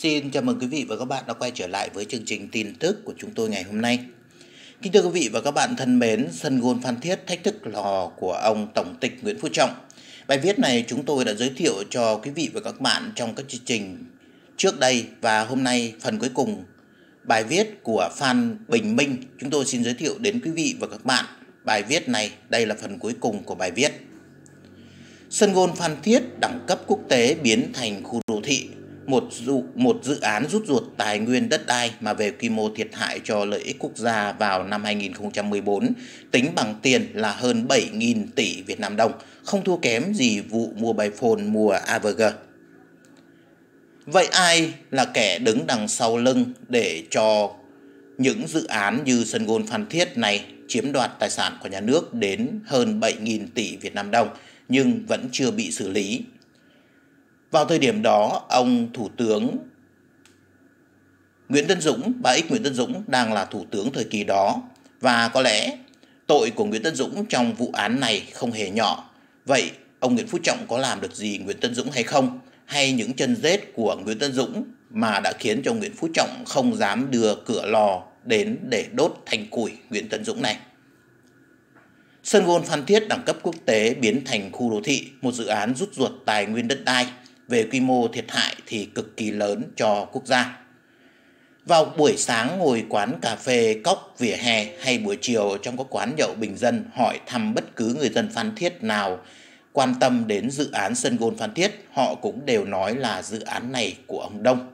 Xin chào mừng quý vị và các bạn đã quay trở lại với chương trình tin tức của chúng tôi ngày hôm nay. Kính thưa quý vị và các bạn thân mến, sân gôn Phan Thiết thách thức lò của ông Tổng tịch Nguyễn Phú Trọng. Bài viết này chúng tôi đã giới thiệu cho quý vị và các bạn trong các chương trình trước đây và hôm nay phần cuối cùng bài viết của Phan Bình Minh chúng tôi xin giới thiệu đến quý vị và các bạn bài viết này đây là phần cuối cùng của bài viết sân gôn Phan Thiết đẳng cấp quốc tế biến thành khu đô thị một dụ một dự án rút ruột tài nguyên đất đai mà về quy mô thiệt hại cho lợi ích quốc gia vào năm 2014 tính bằng tiền là hơn 7.000 tỷ Việt Nam đồng, không thua kém gì vụ mua bài phone mua AVG. Vậy ai là kẻ đứng đằng sau lưng để cho những dự án như sân gôn Phan Thiết này chiếm đoạt tài sản của nhà nước đến hơn 7.000 tỷ Việt Nam đồng nhưng vẫn chưa bị xử lý vào thời điểm đó, ông Thủ tướng Nguyễn Tân Dũng, bà Ích Nguyễn Tân Dũng đang là Thủ tướng thời kỳ đó và có lẽ tội của Nguyễn Tân Dũng trong vụ án này không hề nhỏ. Vậy ông Nguyễn Phú Trọng có làm được gì Nguyễn Tân Dũng hay không? Hay những chân rết của Nguyễn Tân Dũng mà đã khiến cho Nguyễn Phú Trọng không dám đưa cửa lò đến để đốt thành củi Nguyễn Tân Dũng này? Sơn Gôn Phan Thiết đẳng cấp quốc tế biến thành khu đô thị, một dự án rút ruột tài nguyên đất đai – về quy mô thiệt hại thì cực kỳ lớn cho quốc gia. Vào buổi sáng ngồi quán cà phê cốc vỉa hè hay buổi chiều trong các quán nhậu bình dân hỏi thăm bất cứ người dân Phan Thiết nào quan tâm đến dự án sân golf Phan Thiết, họ cũng đều nói là dự án này của ông Đông.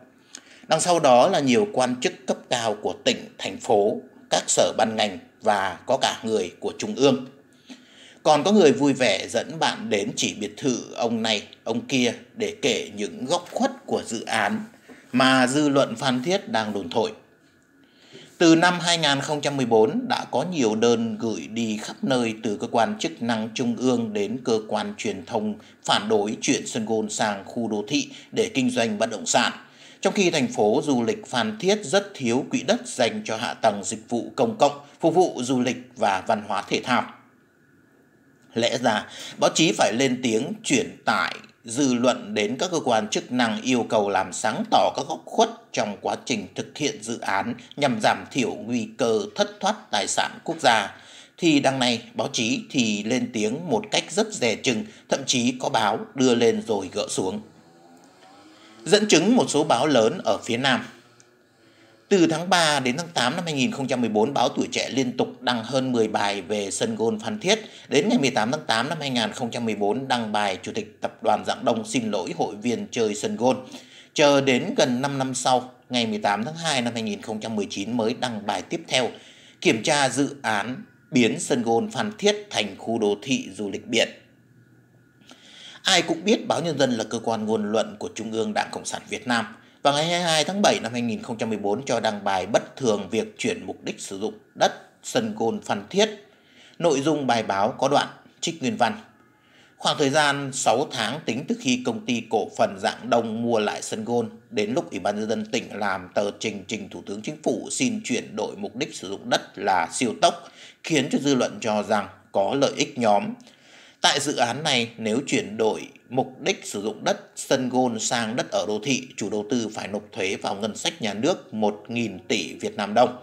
Đằng sau đó là nhiều quan chức cấp cao của tỉnh, thành phố, các sở ban ngành và có cả người của trung ương. Còn có người vui vẻ dẫn bạn đến chỉ biệt thự ông này, ông kia để kể những góc khuất của dự án mà dư luận Phan Thiết đang đồn thổi. Từ năm 2014 đã có nhiều đơn gửi đi khắp nơi từ cơ quan chức năng trung ương đến cơ quan truyền thông phản đối chuyển Sân Gôn sang khu đô thị để kinh doanh bất động sản. Trong khi thành phố du lịch Phan Thiết rất thiếu quỹ đất dành cho hạ tầng dịch vụ công cộng, phục vụ du lịch và văn hóa thể thao lẽ ra báo chí phải lên tiếng truyền tải dư luận đến các cơ quan chức năng yêu cầu làm sáng tỏ các góc khuất trong quá trình thực hiện dự án nhằm giảm thiểu nguy cơ thất thoát tài sản quốc gia thì đằng này báo chí thì lên tiếng một cách rất dè chừng, thậm chí có báo đưa lên rồi gỡ xuống. Dẫn chứng một số báo lớn ở phía Nam từ tháng 3 đến tháng 8 năm 2014, báo Tuổi Trẻ liên tục đăng hơn 10 bài về sân gôn Phan Thiết. Đến ngày 18 tháng 8 năm 2014, đăng bài Chủ tịch Tập đoàn Dạng Đông xin lỗi hội viên chơi sân gôn. Chờ đến gần 5 năm sau, ngày 18 tháng 2 năm 2019 mới đăng bài tiếp theo, kiểm tra dự án biến sân gôn Phan Thiết thành khu đô thị du lịch biển. Ai cũng biết báo Nhân dân là cơ quan ngôn luận của Trung ương Đảng Cộng sản Việt Nam – vào ngày 22 tháng 7 năm 2014 cho đăng bài bất thường việc chuyển mục đích sử dụng đất sân gôn Phan Thiết. Nội dung bài báo có đoạn trích nguyên văn. Khoảng thời gian 6 tháng tính từ khi công ty cổ phần dạng đông mua lại sân gôn đến lúc Ủy ban nhân dân tỉnh làm tờ trình trình Thủ tướng Chính phủ xin chuyển đổi mục đích sử dụng đất là siêu tốc khiến cho dư luận cho rằng có lợi ích nhóm. Tại dự án này nếu chuyển đổi mục đích sử dụng đất sân gôn sang đất ở đô thị, chủ đầu tư phải nộp thuế vào ngân sách nhà nước 1.000 tỷ Việt Nam đồng.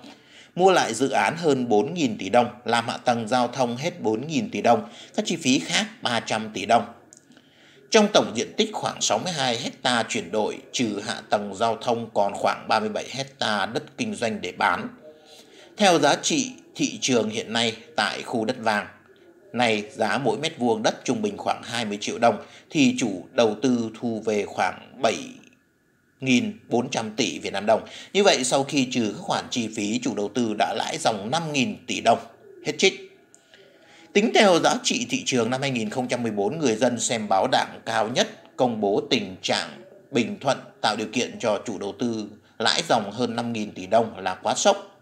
Mua lại dự án hơn 4.000 tỷ đồng, làm hạ tầng giao thông hết 4.000 tỷ đồng, các chi phí khác 300 tỷ đồng. Trong tổng diện tích khoảng 62 hecta chuyển đổi, trừ hạ tầng giao thông còn khoảng 37 hecta đất kinh doanh để bán. Theo giá trị thị trường hiện nay tại khu đất vàng, này giá mỗi mét vuông đất trung bình khoảng 20 triệu đồng thì chủ đầu tư thu về khoảng 7 1.400 tỷ Việt Nam đồng. Như vậy sau khi trừ các khoản chi phí chủ đầu tư đã lãi dòng 5.000 tỷ đồng. Hết trích. Tính theo giá trị thị trường năm 2014, người dân xem báo đảng cao nhất công bố tình trạng Bình Thuận tạo điều kiện cho chủ đầu tư lãi dòng hơn 5.000 tỷ đồng là quá sốc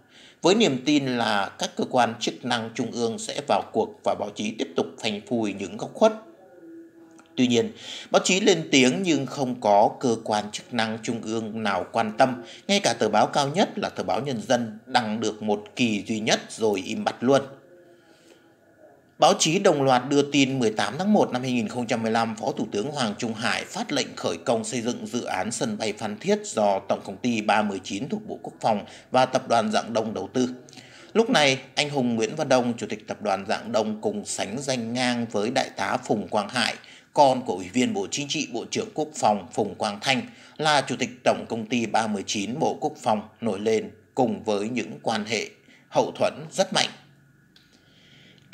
với niềm tin là các cơ quan chức năng trung ương sẽ vào cuộc và báo chí tiếp tục phanh phui những góc khuất. Tuy nhiên, báo chí lên tiếng nhưng không có cơ quan chức năng trung ương nào quan tâm, ngay cả tờ báo cao nhất là tờ báo Nhân dân đăng được một kỳ duy nhất rồi im bặt luôn – Báo chí đồng loạt đưa tin 18 tháng 1 năm 2015, Phó Thủ tướng Hoàng Trung Hải phát lệnh khởi công xây dựng dự án sân bay Phan Thiết do Tổng công ty 319 thuộc Bộ Quốc phòng và Tập đoàn Dạng Đông đầu tư. Lúc này, anh hùng Nguyễn Văn Đông, Chủ tịch Tập đoàn Dạng Đông cùng sánh danh ngang với Đại tá Phùng Quang Hải, con của Ủy viên Bộ Chính trị Bộ trưởng Quốc phòng Phùng Quang Thanh, là Chủ tịch Tổng công ty 319 Bộ Quốc phòng nổi lên cùng với những quan hệ hậu thuẫn rất mạnh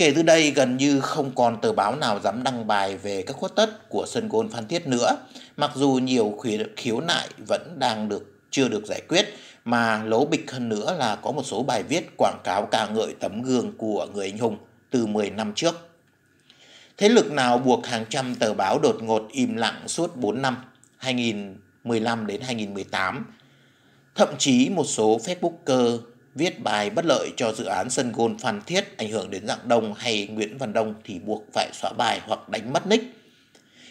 Kể từ đây gần như không còn tờ báo nào dám đăng bài về các khuất tất của sân golf Phan Thiết nữa, mặc dù nhiều khiếu nại vẫn đang được chưa được giải quyết mà lố bịch hơn nữa là có một số bài viết quảng cáo ca ngợi tấm gương của người anh hùng từ 10 năm trước. Thế lực nào buộc hàng trăm tờ báo đột ngột im lặng suốt 4 năm, 2015 đến 2018. Thậm chí một số Facebooker viết bài bất lợi cho dự án sân gôn Phan Thiết ảnh hưởng đến Dạng Đông hay Nguyễn Văn Đông thì buộc phải xóa bài hoặc đánh mất nick.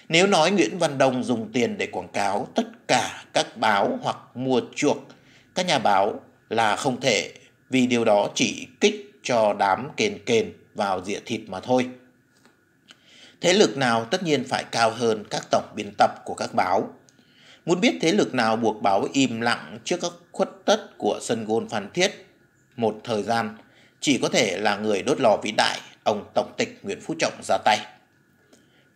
Nếu nói Nguyễn Văn Đông dùng tiền để quảng cáo tất cả các báo hoặc mua chuộc các nhà báo là không thể vì điều đó chỉ kích cho đám kền kền vào dĩa thịt mà thôi. Thế lực nào tất nhiên phải cao hơn các tổng biên tập của các báo. Muốn biết thế lực nào buộc báo im lặng trước các khuất tất của sân gôn Phan Thiết một thời gian, chỉ có thể là người đốt lò vĩ đại, ông Tổng tịch Nguyễn Phú Trọng ra tay.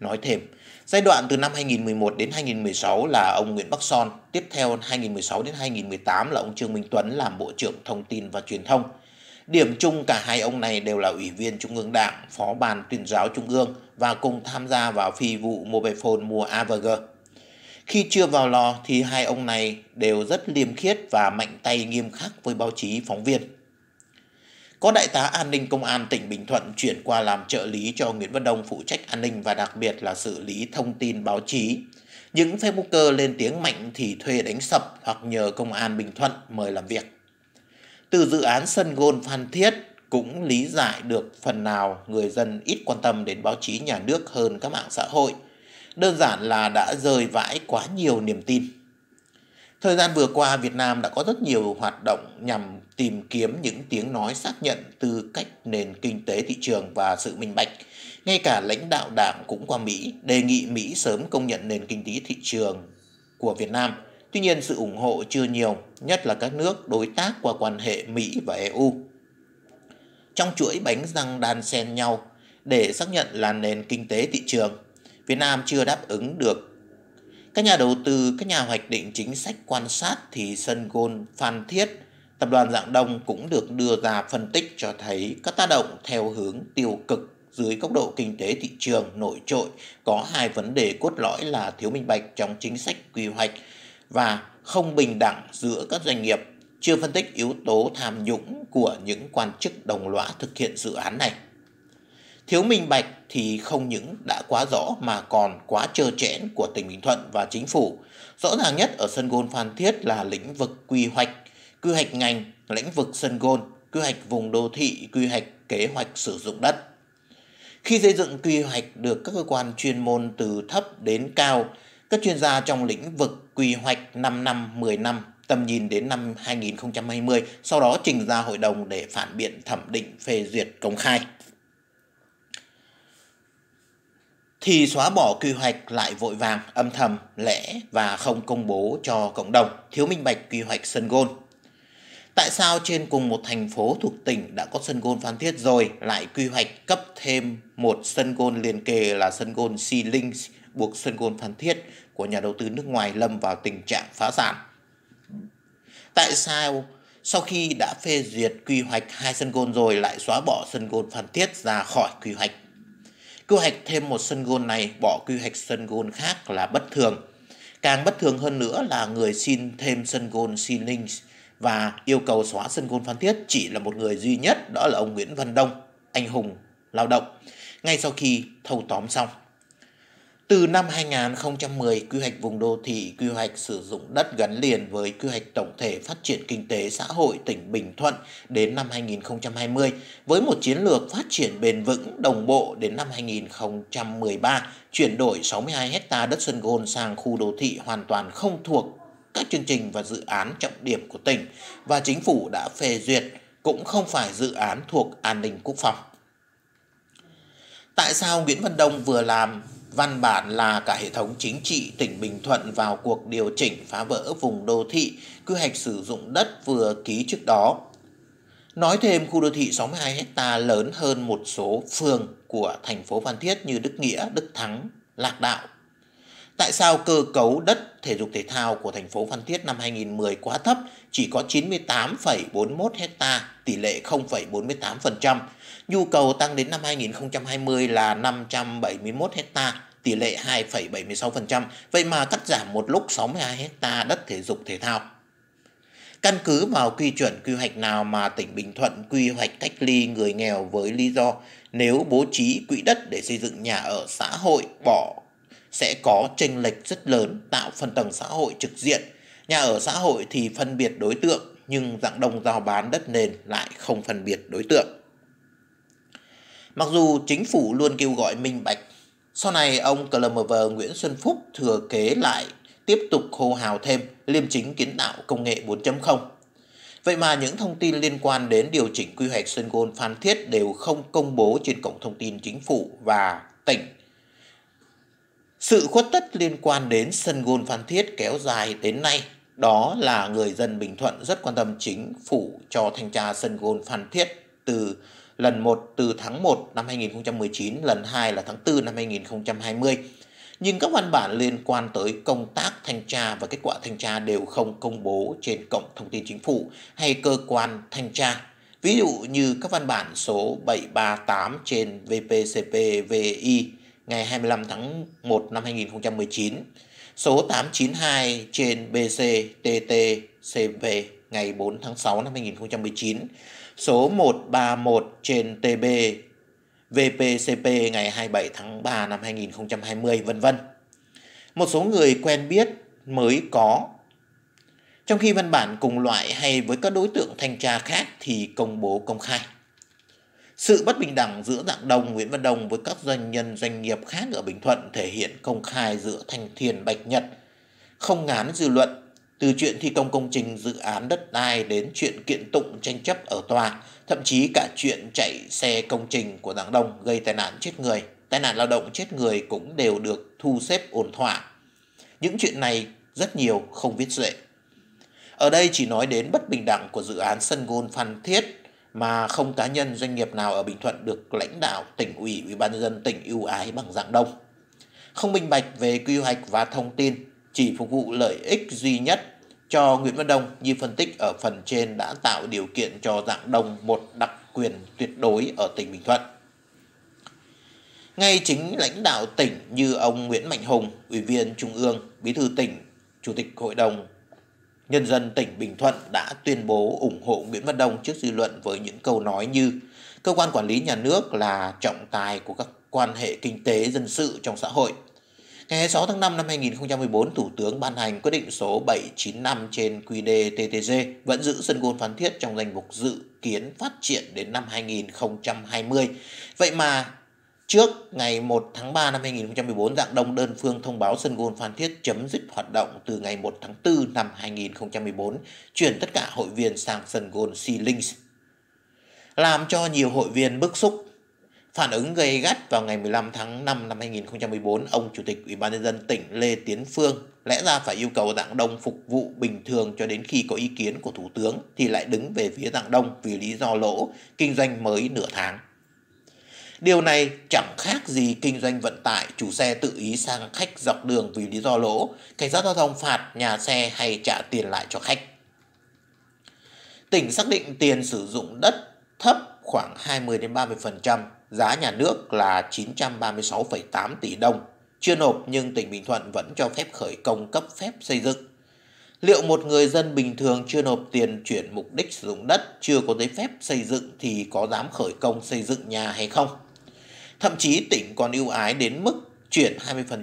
Nói thêm, giai đoạn từ năm 2011 đến 2016 là ông Nguyễn Bắc Son, tiếp theo 2016 đến 2018 là ông Trương Minh Tuấn làm Bộ trưởng Thông tin và Truyền thông. Điểm chung cả hai ông này đều là ủy viên Trung ương Đảng, phó ban tuyên giáo Trung ương và cùng tham gia vào phi vụ mobile phone mua AVG. Khi chưa vào lò thì hai ông này đều rất liêm khiết và mạnh tay nghiêm khắc với báo chí phóng viên có đại tá an ninh công an tỉnh Bình Thuận chuyển qua làm trợ lý cho Nguyễn Văn Đông phụ trách an ninh và đặc biệt là xử lý thông tin báo chí. Những Facebooker lên tiếng mạnh thì thuê đánh sập hoặc nhờ công an Bình Thuận mời làm việc. Từ dự án sân gôn Phan Thiết cũng lý giải được phần nào người dân ít quan tâm đến báo chí nhà nước hơn các mạng xã hội. Đơn giản là đã rơi vãi quá nhiều niềm tin. Thời gian vừa qua, Việt Nam đã có rất nhiều hoạt động nhằm tìm kiếm những tiếng nói xác nhận tư cách nền kinh tế thị trường và sự minh bạch. Ngay cả lãnh đạo đảng cũng qua Mỹ đề nghị Mỹ sớm công nhận nền kinh tế thị trường của Việt Nam. Tuy nhiên, sự ủng hộ chưa nhiều, nhất là các nước đối tác qua quan hệ Mỹ và EU. Trong chuỗi bánh răng đan xen nhau để xác nhận là nền kinh tế thị trường, Việt Nam chưa đáp ứng được các nhà đầu tư, các nhà hoạch định chính sách quan sát thì sân gôn Phan Thiết, tập đoàn Dạng Đông cũng được đưa ra phân tích cho thấy các tác động theo hướng tiêu cực dưới góc độ kinh tế thị trường nổi trội có hai vấn đề cốt lõi là thiếu minh bạch trong chính sách quy hoạch và không bình đẳng giữa các doanh nghiệp chưa phân tích yếu tố tham nhũng của những quan chức đồng lõa thực hiện dự án này Thiếu minh bạch thì không những đã quá rõ mà còn quá trơ trẽn của tỉnh Bình Thuận và chính phủ. Rõ ràng nhất ở sân gôn Phan Thiết là lĩnh vực quy hoạch, quy hoạch ngành, lĩnh vực sân gôn, quy hoạch vùng đô thị, quy hoạch kế hoạch sử dụng đất. Khi xây dựng quy hoạch được các cơ quan chuyên môn từ thấp đến cao, các chuyên gia trong lĩnh vực quy hoạch 5 năm, 10 năm, tầm nhìn đến năm 2020, sau đó trình ra hội đồng để phản biện thẩm định phê duyệt công khai. thì xóa bỏ quy hoạch lại vội vàng, âm thầm, lẽ và không công bố cho cộng đồng, thiếu minh bạch quy hoạch sân gôn. Tại sao trên cùng một thành phố thuộc tỉnh đã có sân gôn Phan Thiết rồi lại quy hoạch cấp thêm một sân gôn liền kề là sân gôn Sea Links buộc sân gôn Phan Thiết của nhà đầu tư nước ngoài lâm vào tình trạng phá sản? Tại sao sau khi đã phê duyệt quy hoạch hai sân gôn rồi lại xóa bỏ sân gôn Phan Thiết ra khỏi quy hoạch? Quy hoạch thêm một sân gôn này bỏ quy hoạch sân gôn khác là bất thường. Càng bất thường hơn nữa là người xin thêm sân gôn xin linh và yêu cầu xóa sân gôn Phan Thiết chỉ là một người duy nhất đó là ông Nguyễn Văn Đông, anh hùng lao động, ngay sau khi thâu tóm xong. Từ năm 2010, quy hoạch vùng đô thị, quy hoạch sử dụng đất gắn liền với quy hoạch tổng thể phát triển kinh tế xã hội tỉnh Bình Thuận đến năm 2020 với một chiến lược phát triển bền vững đồng bộ đến năm 2013 chuyển đổi 62 hecta đất Xuân Gôn sang khu đô thị hoàn toàn không thuộc các chương trình và dự án trọng điểm của tỉnh và chính phủ đã phê duyệt cũng không phải dự án thuộc an ninh quốc phòng. Tại sao Nguyễn Văn Đông vừa làm Văn bản là cả hệ thống chính trị tỉnh Bình Thuận vào cuộc điều chỉnh phá vỡ vùng đô thị, quy hoạch sử dụng đất vừa ký trước đó. Nói thêm, khu đô thị 62 ha lớn hơn một số phường của thành phố Phan Thiết như Đức Nghĩa, Đức Thắng, Lạc Đạo. Tại sao cơ cấu đất thể dục thể thao của thành phố Phan Thiết năm 2010 quá thấp, chỉ có 98,41 ha, tỷ lệ 0,48%, Nhu cầu tăng đến năm 2020 là 571 hecta tỷ lệ 2,76%, vậy mà cắt giảm một lúc 62 ha đất thể dục thể thao. Căn cứ vào quy chuẩn quy hoạch nào mà tỉnh Bình Thuận quy hoạch cách ly người nghèo với lý do nếu bố trí quỹ đất để xây dựng nhà ở xã hội bỏ sẽ có chênh lệch rất lớn tạo phân tầng xã hội trực diện. Nhà ở xã hội thì phân biệt đối tượng nhưng dạng đông giao bán đất nền lại không phân biệt đối tượng. Mặc dù chính phủ luôn kêu gọi minh bạch, sau này ông Clemever Nguyễn Xuân Phúc thừa kế lại tiếp tục hô hào thêm liêm chính kiến tạo công nghệ 4.0. Vậy mà những thông tin liên quan đến điều chỉnh quy hoạch sân gôn Phan Thiết đều không công bố trên cổng thông tin chính phủ và tỉnh. Sự khuất tất liên quan đến sân gôn Phan Thiết kéo dài đến nay, đó là người dân Bình Thuận rất quan tâm chính phủ cho thanh tra sân gôn Phan Thiết từ lần 1 từ tháng 1 năm 2019, lần 2 là tháng 4 năm 2020. Nhưng các văn bản liên quan tới công tác thanh tra và kết quả thanh tra đều không công bố trên Cổng Thông tin Chính phủ hay cơ quan thanh tra. Ví dụ như các văn bản số 738 trên VPCP-VI ngày 25 tháng 1 năm 2019, số 892 trên bcttcv ngày 4 tháng 6 năm 2019, số 131 trên TB VPCP ngày 27 tháng 3 năm 2020 vân vân. Một số người quen biết mới có. Trong khi văn bản cùng loại hay với các đối tượng thanh tra khác thì công bố công khai. Sự bất bình đẳng giữa dạng đồng Nguyễn Văn Đồng với các doanh nhân doanh nghiệp khác ở Bình Thuận thể hiện công khai giữa Thanh thiền Bạch Nhật, không ngán dư luận từ chuyện thi công công trình dự án đất đai đến chuyện kiện tụng tranh chấp ở tòa, thậm chí cả chuyện chạy xe công trình của Giảng Đông gây tai nạn chết người, tai nạn lao động chết người cũng đều được thu xếp ổn thỏa. Những chuyện này rất nhiều không viết dễ. Ở đây chỉ nói đến bất bình đẳng của dự án sân gôn Phan Thiết mà không cá nhân doanh nghiệp nào ở Bình Thuận được lãnh đạo tỉnh ủy, ủy ban dân tỉnh ưu ái bằng dạng đông. Không minh bạch về quy hoạch và thông tin, chỉ phục vụ lợi ích duy nhất cho Nguyễn Văn Đông như phân tích ở phần trên đã tạo điều kiện cho Dạng Đông một đặc quyền tuyệt đối ở tỉnh Bình Thuận. Ngay chính lãnh đạo tỉnh như ông Nguyễn Mạnh Hùng, Ủy viên Trung ương, Bí thư tỉnh, Chủ tịch Hội đồng Nhân dân tỉnh Bình Thuận đã tuyên bố ủng hộ Nguyễn Văn Đông trước dư luận với những câu nói như Cơ quan quản lý nhà nước là trọng tài của các quan hệ kinh tế dân sự trong xã hội – Ngày 26 tháng 5 năm 2014, Thủ tướng ban hành quyết định số 795 trên QĐ-TTG vẫn giữ sân golf Phan Thiết trong danh mục dự kiến phát triển đến năm 2020. Vậy mà Trước ngày 1 tháng 3 năm 2014, dạng đông đơn phương thông báo sân golf Phan Thiết chấm dứt hoạt động từ ngày 1 tháng 4 năm 2014, chuyển tất cả hội viên sang sân golf Sea Links. Làm cho nhiều hội viên bức xúc, Phản ứng gây gắt vào ngày 15 tháng 5 năm 2014, ông Chủ tịch Ủy ban nhân dân tỉnh Lê Tiến Phương lẽ ra phải yêu cầu Dạng Đông phục vụ bình thường cho đến khi có ý kiến của Thủ tướng thì lại đứng về phía Dạng Đông vì lý do lỗ kinh doanh mới nửa tháng. Điều này chẳng khác gì kinh doanh vận tải, chủ xe tự ý sang khách dọc đường vì lý do lỗ, cảnh sát giao thông phạt nhà xe hay trả tiền lại cho khách. Tỉnh xác định tiền sử dụng đất thấp khoảng 20 đến 30% giá nhà nước là 936,8 tỷ đồng, chưa nộp nhưng tỉnh Bình Thuận vẫn cho phép khởi công cấp phép xây dựng. Liệu một người dân bình thường chưa nộp tiền chuyển mục đích sử dụng đất, chưa có giấy phép xây dựng thì có dám khởi công xây dựng nhà hay không? Thậm chí tỉnh còn ưu ái đến mức chuyển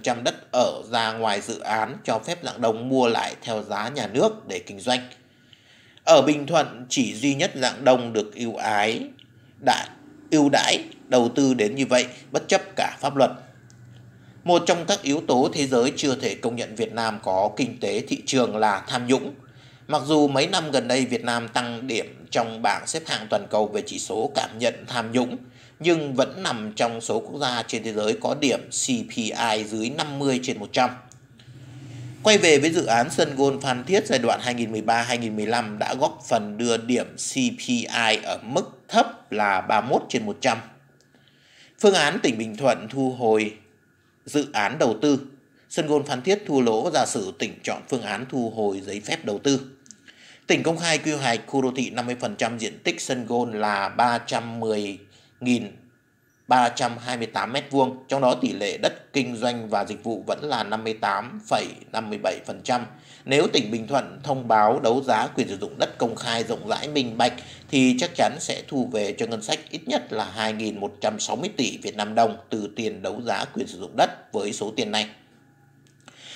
20% đất ở ra ngoài dự án cho phép dạng đồng mua lại theo giá nhà nước để kinh doanh. Ở Bình Thuận chỉ duy nhất dạng đồng được ưu ái đã ưu đãi đầu tư đến như vậy bất chấp cả pháp luật. Một trong các yếu tố thế giới chưa thể công nhận Việt Nam có kinh tế thị trường là tham nhũng. Mặc dù mấy năm gần đây Việt Nam tăng điểm trong bảng xếp hạng toàn cầu về chỉ số cảm nhận tham nhũng, nhưng vẫn nằm trong số quốc gia trên thế giới có điểm CPI dưới 50 trên 100. Quay về với dự án sân golf Phan Thiết giai đoạn 2013-2015 đã góp phần đưa điểm CPI ở mức thấp là 31 trên 100 Phương án tỉnh Bình Thuận thu hồi dự án đầu tư. Sân gôn Phan Thiết thua lỗ giả sử tỉnh chọn phương án thu hồi giấy phép đầu tư. Tỉnh công khai quy hoạch khu đô thị 50% diện tích sân gôn là 310.000 328 m2, trong đó tỷ lệ đất kinh doanh và dịch vụ vẫn là 58,57%. Nếu tỉnh Bình Thuận thông báo đấu giá quyền sử dụng đất công khai rộng rãi minh bạch thì chắc chắn sẽ thu về cho ngân sách ít nhất là 2.160 tỷ Việt Nam đồng từ tiền đấu giá quyền sử dụng đất với số tiền này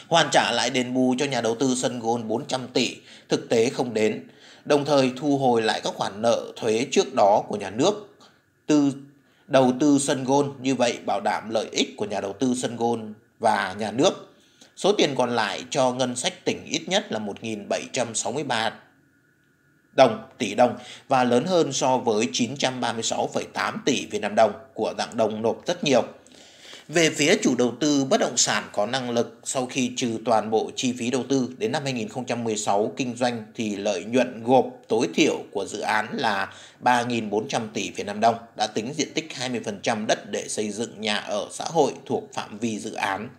hoàn trả lại đền bù cho nhà đầu tư sân gôn 400 tỷ, thực tế không đến, đồng thời thu hồi lại các khoản nợ thuế trước đó của nhà nước, từ đầu tư sân gôn như vậy bảo đảm lợi ích của nhà đầu tư sân gôn và nhà nước. Số tiền còn lại cho ngân sách tỉnh ít nhất là 1.763 đồng tỷ đồng và lớn hơn so với 936,8 tỷ Việt Nam đồng của dạng đồng nộp rất nhiều. Về phía chủ đầu tư bất động sản có năng lực sau khi trừ toàn bộ chi phí đầu tư đến năm 2016 kinh doanh thì lợi nhuận gộp tối thiểu của dự án là 3.400 tỷ Việt Nam đồng đã tính diện tích 20% đất để xây dựng nhà ở xã hội thuộc phạm vi dự án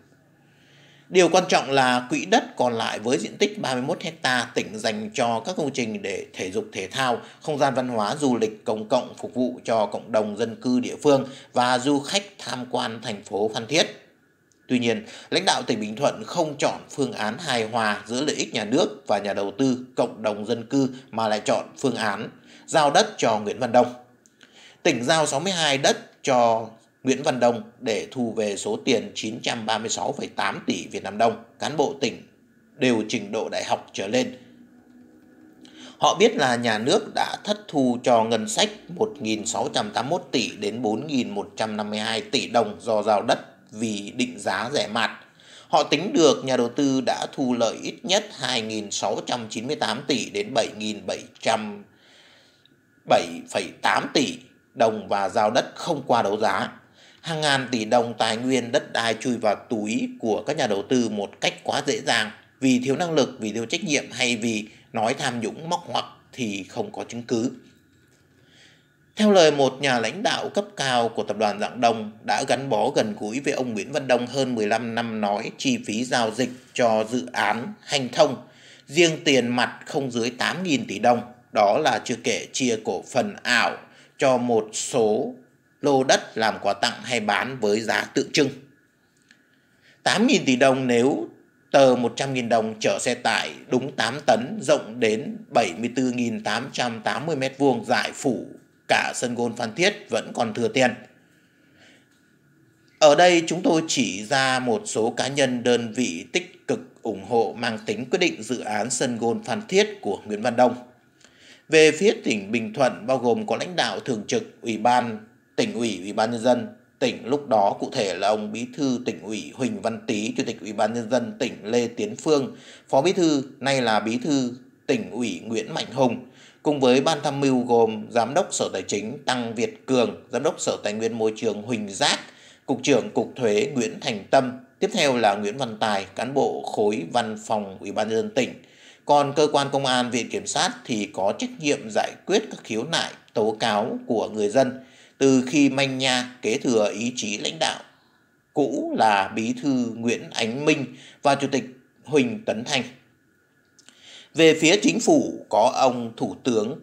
Điều quan trọng là quỹ đất còn lại với diện tích 31 hecta tỉnh dành cho các công trình để thể dục thể thao, không gian văn hóa, du lịch công cộng phục vụ cho cộng đồng dân cư địa phương và du khách tham quan thành phố Phan Thiết. Tuy nhiên, lãnh đạo tỉnh Bình Thuận không chọn phương án hài hòa giữa lợi ích nhà nước và nhà đầu tư cộng đồng dân cư mà lại chọn phương án giao đất cho Nguyễn Văn Đông. Tỉnh giao 62 đất cho Nguyễn Văn Đông để thu về số tiền 936,8 tỷ Việt Nam đồng, cán bộ tỉnh đều trình độ đại học trở lên. Họ biết là nhà nước đã thất thu cho ngân sách 1.681 tỷ đến 4.152 tỷ đồng do giao đất vì định giá rẻ mạt. Họ tính được nhà đầu tư đã thu lợi ít nhất 2.698 tỷ đến 7.708 tỷ đồng và giao đất không qua đấu giá hàng ngàn tỷ đồng tài nguyên đất đai chui vào túi của các nhà đầu tư một cách quá dễ dàng vì thiếu năng lực, vì thiếu trách nhiệm hay vì nói tham nhũng móc hoặc thì không có chứng cứ. Theo lời một nhà lãnh đạo cấp cao của tập đoàn Dạng Đông đã gắn bó gần gũi với ông Nguyễn Văn Đông hơn 15 năm nói chi phí giao dịch cho dự án hành thông, riêng tiền mặt không dưới 8.000 tỷ đồng, đó là chưa kể chia cổ phần ảo cho một số lô đất làm quà tặng hay bán với giá tượng trưng. 8.000 tỷ đồng nếu tờ 100.000 đồng chở xe tải đúng 8 tấn rộng đến 74.880 m2 giải phủ cả sân gôn Phan Thiết vẫn còn thừa tiền. Ở đây chúng tôi chỉ ra một số cá nhân đơn vị tích cực ủng hộ mang tính quyết định dự án sân gôn Phan Thiết của Nguyễn Văn Đông. Về phía tỉnh Bình Thuận bao gồm có lãnh đạo thường trực Ủy ban tỉnh ủy, ủy ban nhân dân tỉnh lúc đó cụ thể là ông bí thư tỉnh ủy Huỳnh Văn Tý, chủ tịch ủy ban nhân dân tỉnh Lê Tiến Phương, phó bí thư nay là bí thư tỉnh ủy Nguyễn Mạnh Hùng cùng với ban tham mưu gồm giám đốc Sở Tài chính Tăng Việt Cường, giám đốc Sở Tài nguyên Môi trường Huỳnh Giác, cục trưởng cục thuế Nguyễn Thành Tâm, tiếp theo là Nguyễn Văn Tài, cán bộ khối văn phòng Ủy ban nhân dân tỉnh. Còn cơ quan công an, viện kiểm sát thì có trách nhiệm giải quyết các khiếu nại, tố cáo của người dân từ khi manh nha kế thừa ý chí lãnh đạo cũ là bí thư Nguyễn Ánh Minh và chủ tịch Huỳnh Tấn Thành. Về phía chính phủ có ông thủ tướng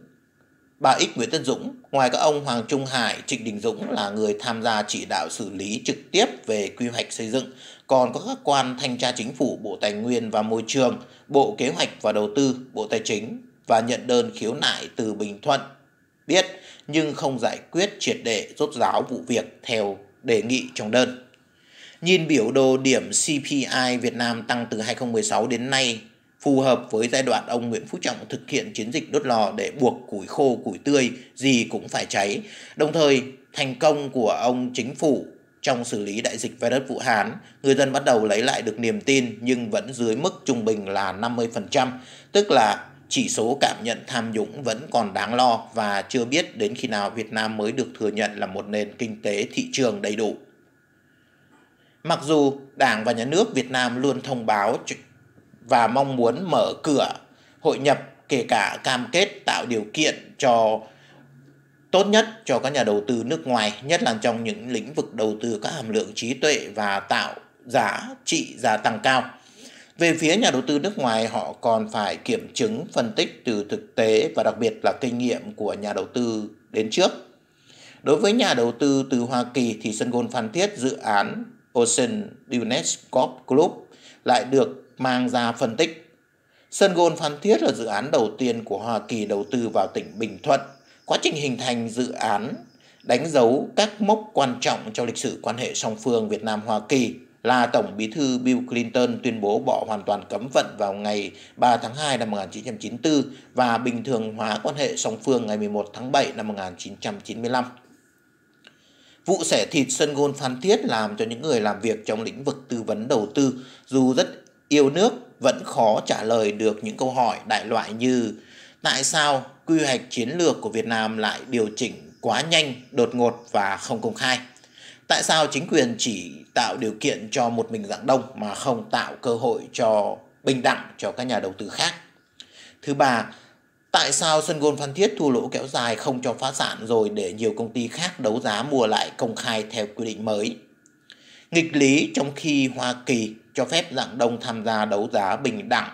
bà Ích Nguyễn Tân Dũng, ngoài các ông Hoàng Trung Hải, Trịnh Đình Dũng là người tham gia chỉ đạo xử lý trực tiếp về quy hoạch xây dựng, còn có các quan thanh tra chính phủ, Bộ Tài nguyên và Môi trường, Bộ Kế hoạch và Đầu tư, Bộ Tài chính và nhận đơn khiếu nại từ Bình Thuận. Biết nhưng không giải quyết triệt để rốt ráo vụ việc theo đề nghị trong đơn. Nhìn biểu đồ điểm CPI Việt Nam tăng từ 2016 đến nay phù hợp với giai đoạn ông Nguyễn Phú Trọng thực hiện chiến dịch đốt lò để buộc củi khô, củi tươi gì cũng phải cháy. Đồng thời, thành công của ông chính phủ trong xử lý đại dịch virus Vũ Hán, người dân bắt đầu lấy lại được niềm tin nhưng vẫn dưới mức trung bình là 50%, tức là chỉ số cảm nhận tham nhũng vẫn còn đáng lo và chưa biết đến khi nào Việt Nam mới được thừa nhận là một nền kinh tế thị trường đầy đủ. Mặc dù Đảng và Nhà nước Việt Nam luôn thông báo và mong muốn mở cửa hội nhập kể cả cam kết tạo điều kiện cho tốt nhất cho các nhà đầu tư nước ngoài, nhất là trong những lĩnh vực đầu tư các hàm lượng trí tuệ và tạo giá trị gia tăng cao về phía nhà đầu tư nước ngoài, họ còn phải kiểm chứng, phân tích từ thực tế và đặc biệt là kinh nghiệm của nhà đầu tư đến trước. Đối với nhà đầu tư từ Hoa Kỳ thì sân golf Phan Thiết dự án Ocean Dunes Golf Club lại được mang ra phân tích. Sân golf Phan Thiết là dự án đầu tiên của Hoa Kỳ đầu tư vào tỉnh Bình Thuận. Quá trình hình thành dự án đánh dấu các mốc quan trọng trong lịch sử quan hệ song phương Việt Nam-Hoa Kỳ – là Tổng bí thư Bill Clinton tuyên bố bỏ hoàn toàn cấm vận vào ngày 3 tháng 2 năm 1994 và bình thường hóa quan hệ song phương ngày 11 tháng 7 năm 1995. Vụ sẻ thịt sân gôn Phan Thiết làm cho những người làm việc trong lĩnh vực tư vấn đầu tư dù rất yêu nước vẫn khó trả lời được những câu hỏi đại loại như tại sao quy hoạch chiến lược của Việt Nam lại điều chỉnh quá nhanh, đột ngột và không công khai tại sao chính quyền chỉ tạo điều kiện cho một mình dạng đông mà không tạo cơ hội cho bình đẳng cho các nhà đầu tư khác thứ ba tại sao sân gôn phan thiết thua lỗ kéo dài không cho phá sản rồi để nhiều công ty khác đấu giá mua lại công khai theo quy định mới nghịch lý trong khi hoa kỳ cho phép dạng đông tham gia đấu giá bình đẳng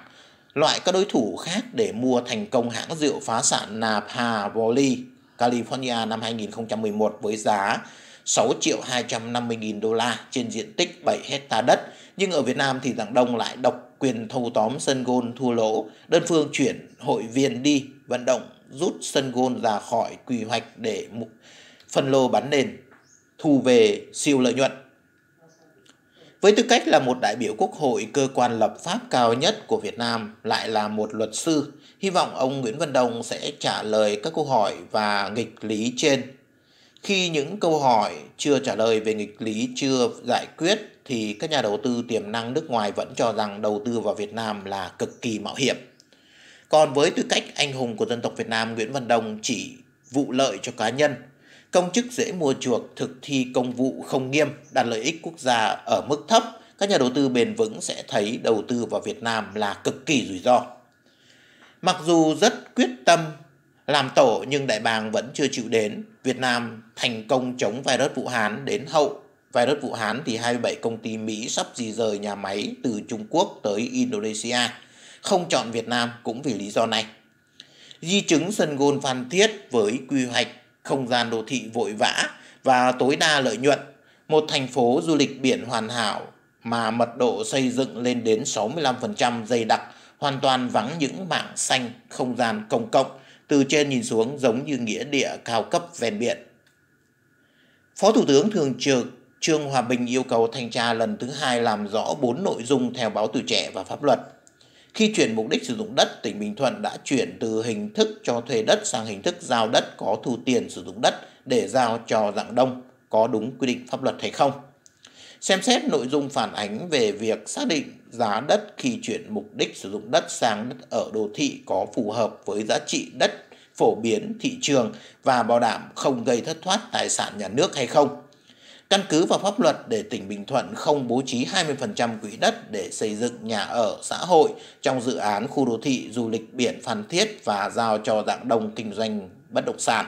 loại các đối thủ khác để mua thành công hãng rượu phá sản Napa Valley, California năm 2011 với giá 6 triệu 250 nghìn đô la trên diện tích 7 hecta đất. Nhưng ở Việt Nam thì Giảng Đông lại độc quyền thâu tóm sân gôn thua lỗ, đơn phương chuyển hội viên đi vận động rút sân gôn ra khỏi quy hoạch để phân lô bán nền thu về siêu lợi nhuận. Với tư cách là một đại biểu quốc hội cơ quan lập pháp cao nhất của Việt Nam lại là một luật sư, hy vọng ông Nguyễn Văn Đồng sẽ trả lời các câu hỏi và nghịch lý trên khi những câu hỏi chưa trả lời về nghịch lý chưa giải quyết thì các nhà đầu tư tiềm năng nước ngoài vẫn cho rằng đầu tư vào Việt Nam là cực kỳ mạo hiểm. Còn với tư cách anh hùng của dân tộc Việt Nam Nguyễn Văn Đồng chỉ vụ lợi cho cá nhân, công chức dễ mua chuộc, thực thi công vụ không nghiêm, đạt lợi ích quốc gia ở mức thấp, các nhà đầu tư bền vững sẽ thấy đầu tư vào Việt Nam là cực kỳ rủi ro. Mặc dù rất quyết tâm làm tổ nhưng đại bàng vẫn chưa chịu đến. Việt Nam thành công chống virus Vũ Hán đến hậu. Virus Vũ Hán thì 27 công ty Mỹ sắp di rời nhà máy từ Trung Quốc tới Indonesia. Không chọn Việt Nam cũng vì lý do này. Di chứng sân gôn Phan Thiết với quy hoạch không gian đô thị vội vã và tối đa lợi nhuận. Một thành phố du lịch biển hoàn hảo mà mật độ xây dựng lên đến 65% dày đặc, hoàn toàn vắng những mảng xanh không gian công cộng từ trên nhìn xuống giống như nghĩa địa cao cấp ven biển. Phó Thủ tướng Thường trực Trương Hòa Bình yêu cầu thanh tra lần thứ hai làm rõ 4 nội dung theo báo tuổi trẻ và pháp luật. Khi chuyển mục đích sử dụng đất, tỉnh Bình Thuận đã chuyển từ hình thức cho thuê đất sang hình thức giao đất có thu tiền sử dụng đất để giao cho dạng đông, có đúng quy định pháp luật hay không xem xét nội dung phản ánh về việc xác định giá đất khi chuyển mục đích sử dụng đất sang đất ở đô thị có phù hợp với giá trị đất phổ biến thị trường và bảo đảm không gây thất thoát tài sản nhà nước hay không. Căn cứ vào pháp luật để tỉnh Bình Thuận không bố trí 20% quỹ đất để xây dựng nhà ở xã hội trong dự án khu đô thị du lịch biển Phan Thiết và giao cho dạng đông kinh doanh bất động sản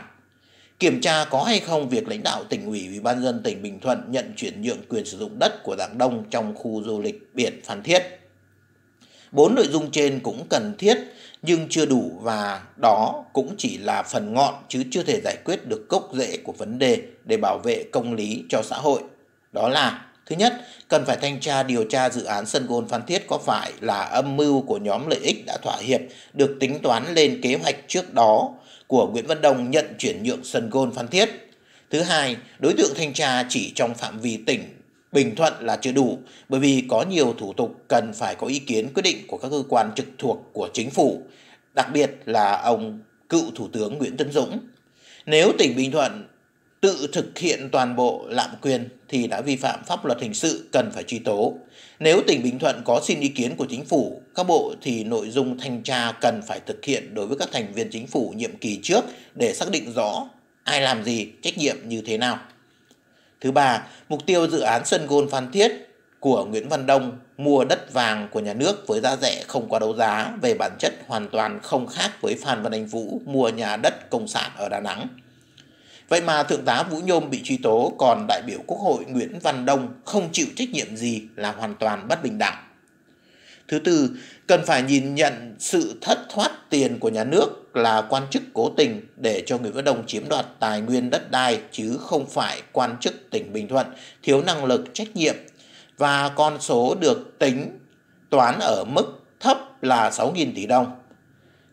kiểm tra có hay không việc lãnh đạo tỉnh ủy ủy ban dân tỉnh Bình Thuận nhận chuyển nhượng quyền sử dụng đất của đảng Đông trong khu du lịch biển Phan Thiết. Bốn nội dung trên cũng cần thiết nhưng chưa đủ và đó cũng chỉ là phần ngọn chứ chưa thể giải quyết được gốc rễ của vấn đề để bảo vệ công lý cho xã hội. Đó là Thứ nhất, cần phải thanh tra điều tra dự án sân golf Phan Thiết có phải là âm mưu của nhóm lợi ích đã thỏa hiệp được tính toán lên kế hoạch trước đó của Nguyễn Văn Đồng nhận chuyển nhượng sân gôn Phan Thiết. Thứ hai, đối tượng thanh tra chỉ trong phạm vi tỉnh Bình Thuận là chưa đủ bởi vì có nhiều thủ tục cần phải có ý kiến quyết định của các cơ quan trực thuộc của chính phủ, đặc biệt là ông cựu Thủ tướng Nguyễn Tân Dũng. Nếu tỉnh Bình Thuận tự thực hiện toàn bộ lạm quyền thì đã vi phạm pháp luật hình sự cần phải truy tố. Nếu tỉnh Bình Thuận có xin ý kiến của chính phủ, các bộ thì nội dung thanh tra cần phải thực hiện đối với các thành viên chính phủ nhiệm kỳ trước để xác định rõ ai làm gì, trách nhiệm như thế nào. Thứ ba, mục tiêu dự án sân gôn Phan Thiết của Nguyễn Văn Đông mua đất vàng của nhà nước với giá rẻ không qua đấu giá về bản chất hoàn toàn không khác với Phan Văn Anh Vũ mua nhà đất công sản ở Đà Nẵng. Vậy mà Thượng tá Vũ Nhôm bị truy tố còn đại biểu Quốc hội Nguyễn Văn Đông không chịu trách nhiệm gì là hoàn toàn bất bình đẳng. Thứ tư, cần phải nhìn nhận sự thất thoát tiền của nhà nước là quan chức cố tình để cho người Văn Đông chiếm đoạt tài nguyên đất đai chứ không phải quan chức tỉnh Bình Thuận thiếu năng lực trách nhiệm và con số được tính toán ở mức thấp là 6.000 tỷ đồng.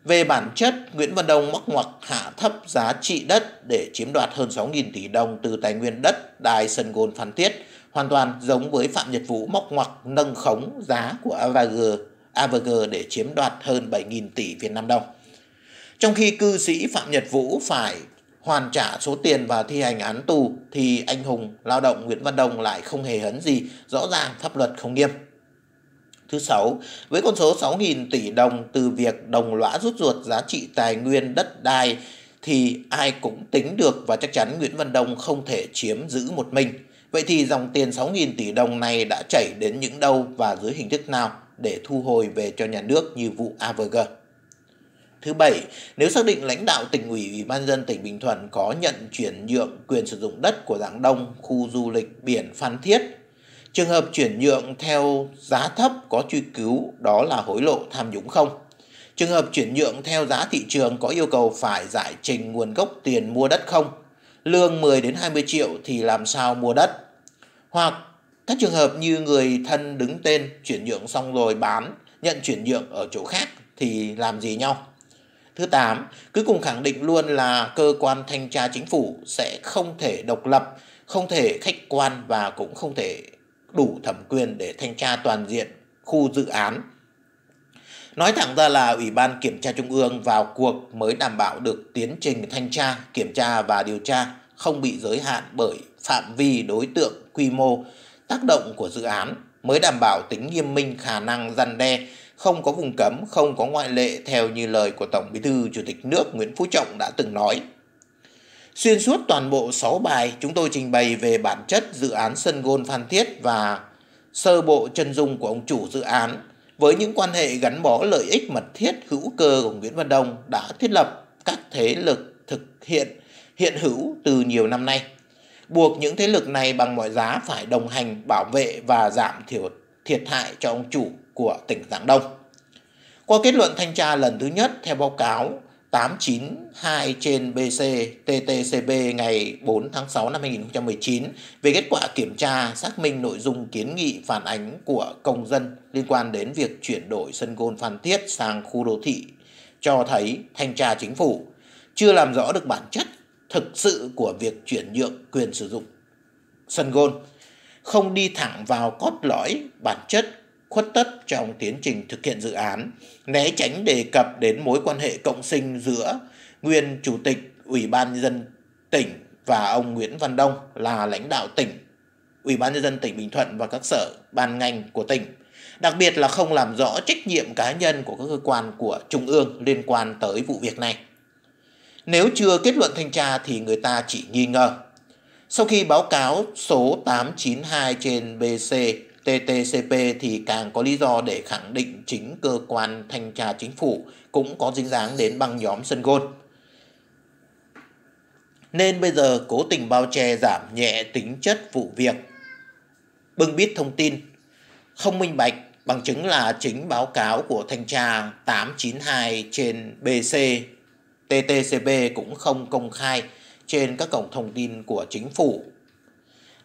Về bản chất, Nguyễn Văn Đông móc ngoặc hạ thấp giá trị đất để chiếm đoạt hơn 6.000 tỷ đồng từ tài nguyên đất đài sân gôn Phan Thiết, hoàn toàn giống với Phạm Nhật Vũ móc ngoặc nâng khống giá của AVG, AVG để chiếm đoạt hơn 7.000 tỷ Việt Nam đồng. Trong khi cư sĩ Phạm Nhật Vũ phải hoàn trả số tiền và thi hành án tù thì anh hùng lao động Nguyễn Văn Đông lại không hề hấn gì, rõ ràng pháp luật không nghiêm. Thứ sáu, với con số 6.000 tỷ đồng từ việc đồng lõa rút ruột giá trị tài nguyên đất đai thì ai cũng tính được và chắc chắn Nguyễn Văn Đông không thể chiếm giữ một mình. Vậy thì dòng tiền 6.000 tỷ đồng này đã chảy đến những đâu và dưới hình thức nào để thu hồi về cho nhà nước như vụ AVG? Thứ bảy, nếu xác định lãnh đạo tỉnh ủy, ủy ban dân tỉnh Bình Thuận có nhận chuyển nhượng quyền sử dụng đất của dạng đông khu du lịch biển Phan Thiết Trường hợp chuyển nhượng theo giá thấp có truy cứu đó là hối lộ tham nhũng không? Trường hợp chuyển nhượng theo giá thị trường có yêu cầu phải giải trình nguồn gốc tiền mua đất không? Lương 10 đến 20 triệu thì làm sao mua đất? Hoặc các trường hợp như người thân đứng tên chuyển nhượng xong rồi bán, nhận chuyển nhượng ở chỗ khác thì làm gì nhau? Thứ 8, cứ cùng khẳng định luôn là cơ quan thanh tra chính phủ sẽ không thể độc lập, không thể khách quan và cũng không thể đủ thẩm quyền để thanh tra toàn diện khu dự án. Nói thẳng ra là Ủy ban Kiểm tra Trung ương vào cuộc mới đảm bảo được tiến trình thanh tra, kiểm tra và điều tra không bị giới hạn bởi phạm vi đối tượng, quy mô, tác động của dự án mới đảm bảo tính nghiêm minh khả năng răn đe, không có vùng cấm, không có ngoại lệ theo như lời của Tổng Bí thư Chủ tịch nước Nguyễn Phú Trọng đã từng nói. Xuyên suốt toàn bộ 6 bài, chúng tôi trình bày về bản chất dự án sân gôn Phan Thiết và sơ bộ chân dung của ông chủ dự án với những quan hệ gắn bó lợi ích mật thiết hữu cơ của Nguyễn Văn Đông đã thiết lập các thế lực thực hiện hiện hữu từ nhiều năm nay. Buộc những thế lực này bằng mọi giá phải đồng hành, bảo vệ và giảm thiểu thiệt hại cho ông chủ của tỉnh Giảng Đông. Qua kết luận thanh tra lần thứ nhất, theo báo cáo, 892 trên BC TTCB ngày 4 tháng 6 năm 2019 về kết quả kiểm tra xác minh nội dung kiến nghị phản ánh của công dân liên quan đến việc chuyển đổi sân gôn Phan Thiết sang khu đô thị cho thấy thanh tra chính phủ chưa làm rõ được bản chất thực sự của việc chuyển nhượng quyền sử dụng sân gôn không đi thẳng vào cốt lõi bản chất khuất tất trong tiến trình thực hiện dự án, né tránh đề cập đến mối quan hệ cộng sinh giữa nguyên chủ tịch Ủy ban nhân dân tỉnh và ông Nguyễn Văn Đông là lãnh đạo tỉnh, Ủy ban nhân dân tỉnh Bình Thuận và các sở ban ngành của tỉnh. Đặc biệt là không làm rõ trách nhiệm cá nhân của các cơ quan của Trung ương liên quan tới vụ việc này. Nếu chưa kết luận thanh tra thì người ta chỉ nghi ngờ. Sau khi báo cáo số 892 trên BC TTCP thì càng có lý do để khẳng định chính cơ quan thanh tra chính phủ cũng có dính dáng đến băng nhóm sân gôn. Nên bây giờ cố tình bao che giảm nhẹ tính chất vụ việc. Bưng bít thông tin, không minh bạch bằng chứng là chính báo cáo của thanh tra 892 trên BC TTCP cũng không công khai trên các cổng thông tin của chính phủ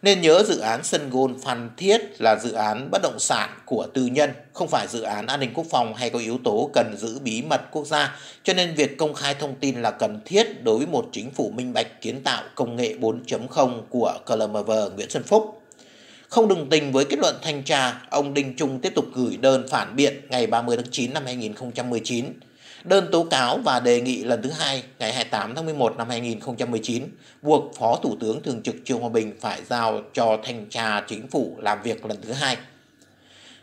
nên nhớ dự án sân golf Phan Thiết là dự án bất động sản của tư nhân, không phải dự án an ninh quốc phòng hay có yếu tố cần giữ bí mật quốc gia, cho nên việc công khai thông tin là cần thiết đối với một chính phủ minh bạch kiến tạo công nghệ 4.0 của CLMV Nguyễn Xuân Phúc. Không đồng tình với kết luận thanh tra, ông Đinh Trung tiếp tục gửi đơn phản biện ngày 30 tháng 9 năm 2019 đơn tố cáo và đề nghị lần thứ hai ngày 28 tháng 11 năm 2019 buộc Phó Thủ tướng Thường trực Trương Hòa Bình phải giao cho thanh tra chính phủ làm việc lần thứ hai.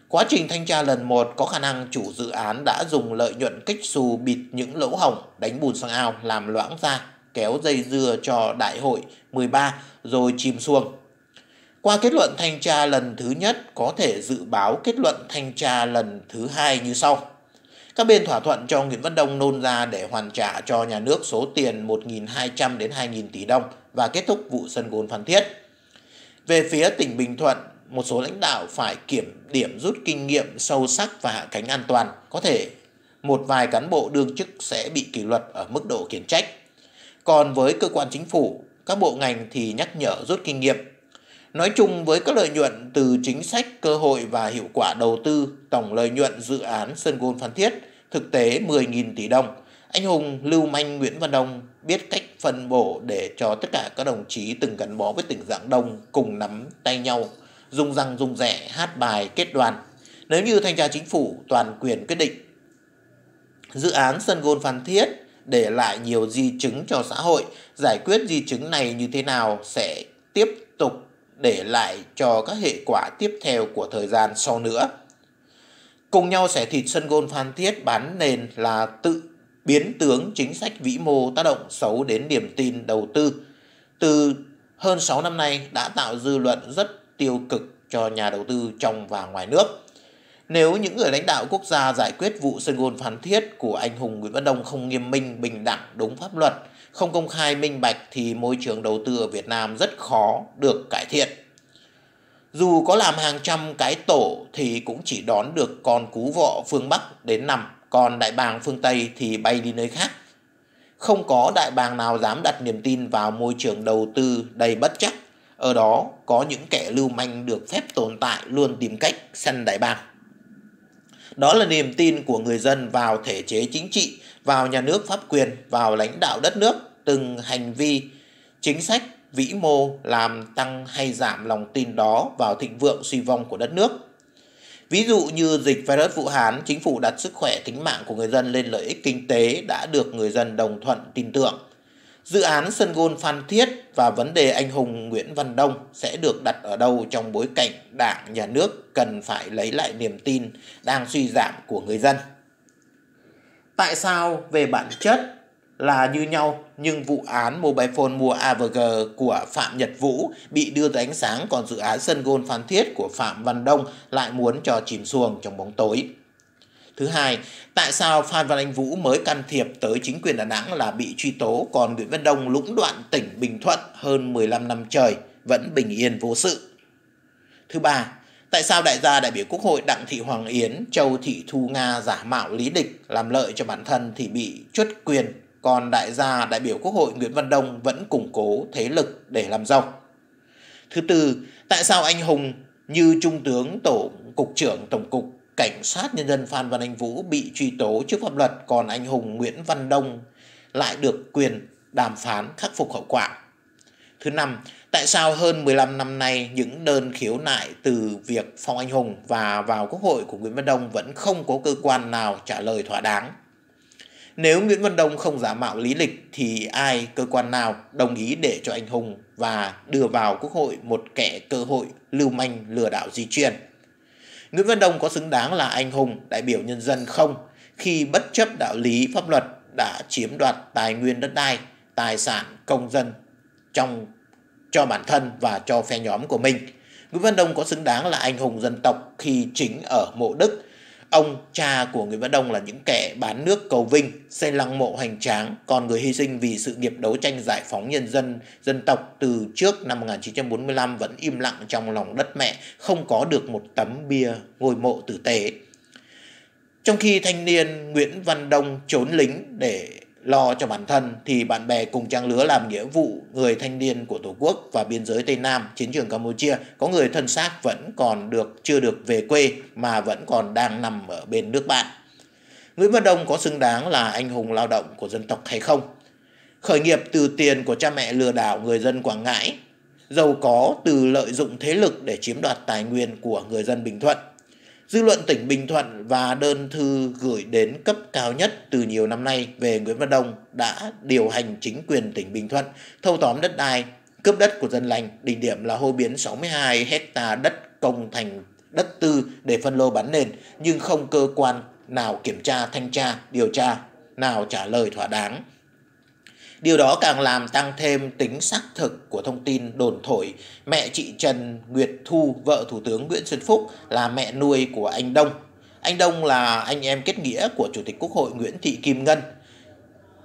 Quá trình thanh tra lần 1 có khả năng chủ dự án đã dùng lợi nhuận kích xù bịt những lỗ hồng, đánh bùn sang ao, làm loãng ra, kéo dây dưa cho đại hội 13 rồi chìm xuông. Qua kết luận thanh tra lần thứ nhất có thể dự báo kết luận thanh tra lần thứ hai như sau. Các bên thỏa thuận cho Nguyễn Văn Đông nôn ra để hoàn trả cho nhà nước số tiền 1.200 đến 2.000 tỷ đồng và kết thúc vụ sân gôn Phan Thiết. Về phía tỉnh Bình Thuận, một số lãnh đạo phải kiểm điểm rút kinh nghiệm sâu sắc và hạ cánh an toàn. Có thể một vài cán bộ đương chức sẽ bị kỷ luật ở mức độ khiển trách. Còn với cơ quan chính phủ, các bộ ngành thì nhắc nhở rút kinh nghiệm Nói chung với các lợi nhuận từ chính sách, cơ hội và hiệu quả đầu tư, tổng lợi nhuận dự án sân golf Phan Thiết thực tế 10.000 tỷ đồng. Anh hùng Lưu Manh Nguyễn Văn Đông biết cách phân bổ để cho tất cả các đồng chí từng gắn bó với tỉnh Giảng Đông cùng nắm tay nhau, dùng răng dùng rẻ hát bài kết đoàn. Nếu như thanh tra chính phủ toàn quyền quyết định, dự án sân golf Phan Thiết để lại nhiều di chứng cho xã hội, giải quyết di chứng này như thế nào sẽ tiếp tục để lại cho các hệ quả tiếp theo của thời gian sau nữa. Cùng nhau xẻ thịt sân gôn Phan Thiết bán nền là tự biến tướng chính sách vĩ mô tác động xấu đến niềm tin đầu tư. Từ hơn 6 năm nay đã tạo dư luận rất tiêu cực cho nhà đầu tư trong và ngoài nước. Nếu những người lãnh đạo quốc gia giải quyết vụ sân gôn Phan Thiết của anh hùng Nguyễn Văn Đông không nghiêm minh, bình đẳng, đúng pháp luật – không công khai minh bạch thì môi trường đầu tư ở Việt Nam rất khó được cải thiện. Dù có làm hàng trăm cái tổ thì cũng chỉ đón được con cú vọ phương Bắc đến nằm, còn đại bàng phương Tây thì bay đi nơi khác. Không có đại bàng nào dám đặt niềm tin vào môi trường đầu tư đầy bất chắc. Ở đó có những kẻ lưu manh được phép tồn tại luôn tìm cách săn đại bàng. Đó là niềm tin của người dân vào thể chế chính trị vào nhà nước pháp quyền, vào lãnh đạo đất nước, từng hành vi, chính sách, vĩ mô làm tăng hay giảm lòng tin đó vào thịnh vượng suy vong của đất nước. Ví dụ như dịch virus Vũ Hán, chính phủ đặt sức khỏe tính mạng của người dân lên lợi ích kinh tế đã được người dân đồng thuận tin tưởng. Dự án sân gôn Phan Thiết và vấn đề anh hùng Nguyễn Văn Đông sẽ được đặt ở đâu trong bối cảnh đảng, nhà nước cần phải lấy lại niềm tin đang suy giảm của người dân tại sao về bản chất là như nhau nhưng vụ án mobile phone mua AVG của Phạm Nhật Vũ bị đưa ra ánh sáng còn dự án sân gôn Phan Thiết của Phạm Văn Đông lại muốn cho chìm xuồng trong bóng tối. Thứ hai, tại sao Phan Văn Anh Vũ mới can thiệp tới chính quyền Đà Nẵng là bị truy tố còn Nguyễn Văn Đông lũng đoạn tỉnh Bình Thuận hơn 15 năm trời vẫn bình yên vô sự. Thứ ba, Tại sao đại gia đại biểu Quốc hội Đặng Thị Hoàng Yến, Châu Thị Thu Nga giả mạo lý địch làm lợi cho bản thân thì bị truất quyền, còn đại gia đại biểu Quốc hội Nguyễn Văn Đông vẫn củng cố thế lực để làm giàu? Thứ tư, tại sao anh Hùng như Trung tướng Tổ Cục trưởng Tổng cục Cảnh sát Nhân dân Phan Văn Anh Vũ bị truy tố trước pháp luật còn anh Hùng Nguyễn Văn Đông lại được quyền đàm phán khắc phục hậu quả? Thứ năm, Tại sao hơn 15 năm nay những đơn khiếu nại từ việc Phong Anh Hùng và vào Quốc hội của Nguyễn Văn Đông vẫn không có cơ quan nào trả lời thỏa đáng? Nếu Nguyễn Văn Đông không giả mạo lý lịch thì ai, cơ quan nào đồng ý để cho anh Hùng và đưa vào Quốc hội một kẻ cơ hội lưu manh lừa đảo di truyền? Nguyễn Văn Đông có xứng đáng là anh Hùng, đại biểu nhân dân không khi bất chấp đạo lý pháp luật đã chiếm đoạt tài nguyên đất đai, tài sản công dân trong cho bản thân và cho phe nhóm của mình. Nguyễn Văn Đông có xứng đáng là anh hùng dân tộc khi chính ở mộ Đức. Ông, cha của Nguyễn Văn Đông là những kẻ bán nước cầu vinh, xây lăng mộ hoành tráng, còn người hy sinh vì sự nghiệp đấu tranh giải phóng nhân dân, dân tộc từ trước năm 1945 vẫn im lặng trong lòng đất mẹ, không có được một tấm bia ngôi mộ tử tế. Trong khi thanh niên Nguyễn Văn Đông trốn lính để Lo cho bản thân thì bạn bè cùng trang lứa làm nghĩa vụ người thanh niên của Tổ quốc và biên giới Tây Nam, chiến trường Campuchia, có người thân xác vẫn còn được chưa được về quê mà vẫn còn đang nằm ở bên nước bạn. Nguyễn Văn Đông có xứng đáng là anh hùng lao động của dân tộc hay không? Khởi nghiệp từ tiền của cha mẹ lừa đảo người dân Quảng Ngãi, giàu có từ lợi dụng thế lực để chiếm đoạt tài nguyên của người dân Bình Thuận – Dư luận tỉnh Bình Thuận và đơn thư gửi đến cấp cao nhất từ nhiều năm nay về Nguyễn Văn Đông đã điều hành chính quyền tỉnh Bình Thuận thâu tóm đất đai, cướp đất của dân lành, đỉnh điểm là hô biến 62 hecta đất công thành đất tư để phân lô bán nền nhưng không cơ quan nào kiểm tra, thanh tra, điều tra nào trả lời thỏa đáng. Điều đó càng làm tăng thêm tính xác thực của thông tin đồn thổi mẹ chị Trần Nguyệt Thu, vợ Thủ tướng Nguyễn Xuân Phúc là mẹ nuôi của anh Đông. Anh Đông là anh em kết nghĩa của Chủ tịch Quốc hội Nguyễn Thị Kim Ngân.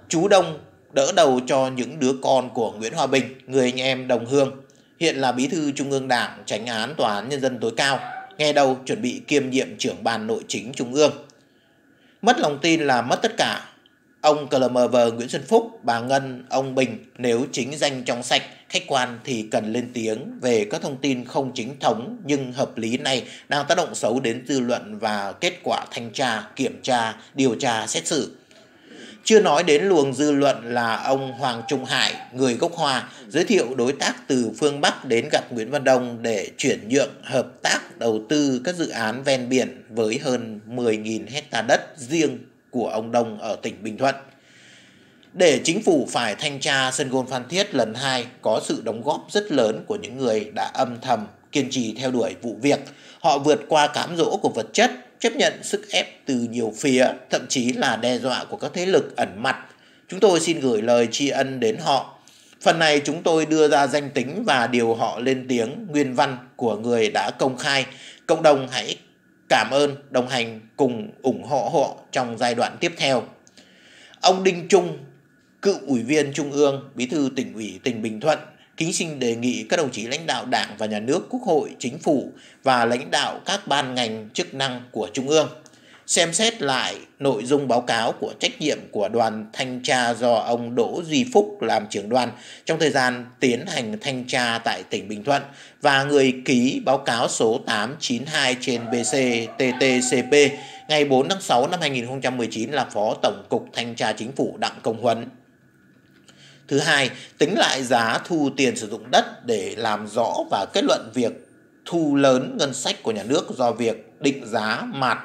Chú Đông đỡ đầu cho những đứa con của Nguyễn Hòa Bình, người anh em đồng hương, hiện là bí thư Trung ương Đảng, tránh án Tòa án Nhân dân tối cao, nghe đầu chuẩn bị kiêm nhiệm trưởng ban nội chính Trung ương. Mất lòng tin là mất tất cả, Ông CLMV Nguyễn Xuân Phúc, bà Ngân, ông Bình nếu chính danh trong sạch, khách quan thì cần lên tiếng về các thông tin không chính thống nhưng hợp lý này đang tác động xấu đến dư luận và kết quả thanh tra, kiểm tra, điều tra, xét xử. Chưa nói đến luồng dư luận là ông Hoàng Trung Hải, người gốc Hoa, giới thiệu đối tác từ phương Bắc đến gặp Nguyễn Văn Đông để chuyển nhượng hợp tác đầu tư các dự án ven biển với hơn 10.000 hecta đất riêng của ông Đông ở tỉnh Bình Thuận. Để chính phủ phải thanh tra sân golf Phan Thiết lần 2 có sự đóng góp rất lớn của những người đã âm thầm kiên trì theo đuổi vụ việc. Họ vượt qua cám dỗ của vật chất, chấp nhận sức ép từ nhiều phía, thậm chí là đe dọa của các thế lực ẩn mặt. Chúng tôi xin gửi lời tri ân đến họ. Phần này chúng tôi đưa ra danh tính và điều họ lên tiếng nguyên văn của người đã công khai. Cộng đồng hãy cảm ơn đồng hành cùng ủng hộ họ trong giai đoạn tiếp theo. Ông Đinh Trung, cựu ủy viên Trung ương, bí thư tỉnh ủy tỉnh Bình Thuận, kính xin đề nghị các đồng chí lãnh đạo Đảng và Nhà nước, Quốc hội, Chính phủ và lãnh đạo các ban ngành chức năng của Trung ương xem xét lại nội dung báo cáo của trách nhiệm của đoàn thanh tra do ông Đỗ Duy Phúc làm trưởng đoàn trong thời gian tiến hành thanh tra tại tỉnh Bình Thuận và người ký báo cáo số 892 trên BCTTCP ngày 4 tháng 6 năm 2019 là Phó Tổng cục Thanh tra Chính phủ Đặng Công Huấn. Thứ hai, tính lại giá thu tiền sử dụng đất để làm rõ và kết luận việc thu lớn ngân sách của nhà nước do việc định giá mặt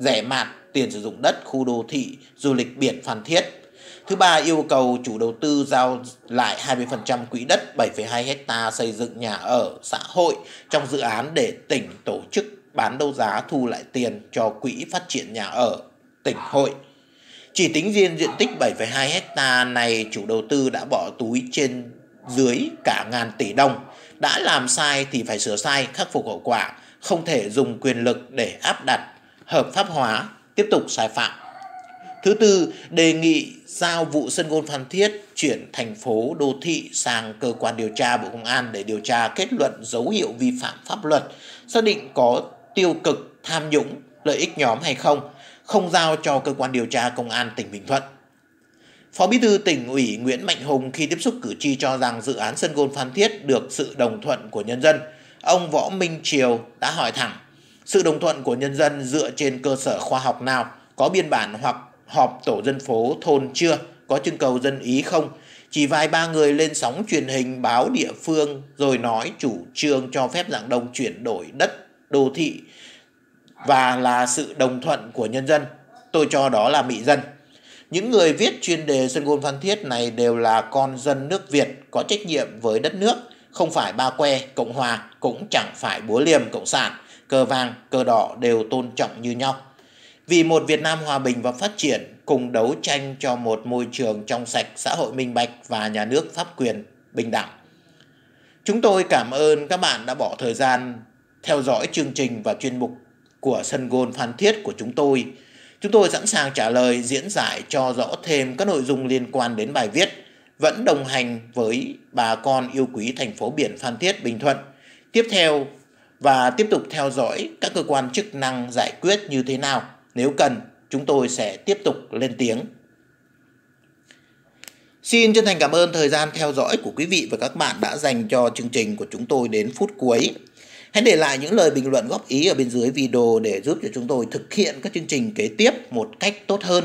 rẻ mạt tiền sử dụng đất khu đô thị du lịch biển Phan Thiết. Thứ ba yêu cầu chủ đầu tư giao lại 20% quỹ đất 7,2 ha xây dựng nhà ở xã hội trong dự án để tỉnh tổ chức bán đấu giá thu lại tiền cho quỹ phát triển nhà ở tỉnh hội. Chỉ tính riêng diện tích 7,2 ha này chủ đầu tư đã bỏ túi trên dưới cả ngàn tỷ đồng. Đã làm sai thì phải sửa sai, khắc phục hậu quả, không thể dùng quyền lực để áp đặt hợp pháp hóa, tiếp tục sai phạm. Thứ tư, đề nghị giao vụ sân golf Phan Thiết chuyển thành phố đô thị sang cơ quan điều tra Bộ Công an để điều tra kết luận dấu hiệu vi phạm pháp luật, xác định có tiêu cực, tham nhũng, lợi ích nhóm hay không, không giao cho cơ quan điều tra Công an tỉnh Bình Thuận. Phó Bí thư tỉnh ủy Nguyễn Mạnh Hùng khi tiếp xúc cử tri cho rằng dự án sân golf Phan Thiết được sự đồng thuận của nhân dân. Ông Võ Minh Triều đã hỏi thẳng sự đồng thuận của nhân dân dựa trên cơ sở khoa học nào? Có biên bản hoặc họp tổ dân phố thôn chưa? Có trưng cầu dân ý không? Chỉ vài ba người lên sóng truyền hình báo địa phương rồi nói chủ trương cho phép Dạng Đông chuyển đổi đất đô thị và là sự đồng thuận của nhân dân. Tôi cho đó là mị dân. Những người viết chuyên đề Sân Gôn Phan Thiết này đều là con dân nước Việt có trách nhiệm với đất nước không phải ba que Cộng Hòa, cũng chẳng phải búa liềm Cộng sản, cờ vàng, cờ đỏ đều tôn trọng như nhau. Vì một Việt Nam hòa bình và phát triển, cùng đấu tranh cho một môi trường trong sạch, xã hội minh bạch và nhà nước pháp quyền bình đẳng. Chúng tôi cảm ơn các bạn đã bỏ thời gian theo dõi chương trình và chuyên mục của sân gôn Phan Thiết của chúng tôi. Chúng tôi sẵn sàng trả lời diễn giải cho rõ thêm các nội dung liên quan đến bài viết vẫn đồng hành với bà con yêu quý thành phố biển Phan Thiết, Bình Thuận. Tiếp theo và tiếp tục theo dõi các cơ quan chức năng giải quyết như thế nào. Nếu cần, chúng tôi sẽ tiếp tục lên tiếng. Xin chân thành cảm ơn thời gian theo dõi của quý vị và các bạn đã dành cho chương trình của chúng tôi đến phút cuối. Hãy để lại những lời bình luận góp ý ở bên dưới video để giúp cho chúng tôi thực hiện các chương trình kế tiếp một cách tốt hơn.